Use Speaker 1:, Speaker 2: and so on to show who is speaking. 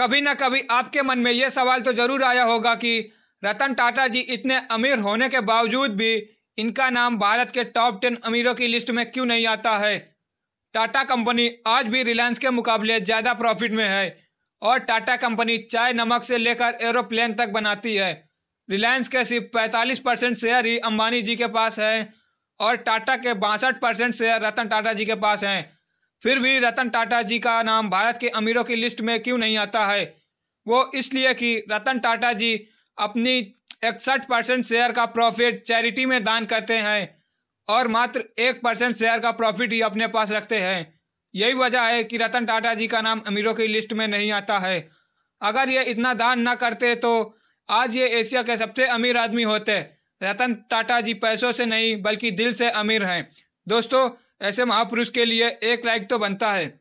Speaker 1: कभी ना कभी आपके मन में ये सवाल तो ज़रूर आया होगा कि रतन टाटा जी इतने अमीर होने के बावजूद भी इनका नाम भारत के टॉप टेन अमीरों की लिस्ट में क्यों नहीं आता है टाटा कंपनी आज भी रिलायंस के मुकाबले ज़्यादा प्रॉफिट में है और टाटा कंपनी चाय नमक से लेकर एरोप्लेन तक बनाती है रिलायंस के सिर्फ पैंतालीस परसेंट शेयर ही अंबानी जी के पास है और टाटा के बासठ परसेंट शेयर रतन टाटा जी के पास हैं फिर भी रतन टाटा जी का नाम भारत के अमीरों की लिस्ट में क्यों नहीं आता है वो इसलिए कि रतन टाटा जी अपनी इकसठ परसेंट शेयर का प्रॉफिट चैरिटी में दान करते हैं और मात्र एक परसेंट शेयर का प्रॉफिट ही अपने पास रखते हैं यही वजह है कि रतन टाटा जी का नाम अमीरों की लिस्ट में नहीं आता है अगर ये इतना दान ना करते तो आज ये एशिया के सबसे अमीर आदमी होते रतन टाटा जी पैसों से नहीं बल्कि दिल से अमीर हैं दोस्तों ऐसे महापुरुष के लिए एक लाइक तो बनता है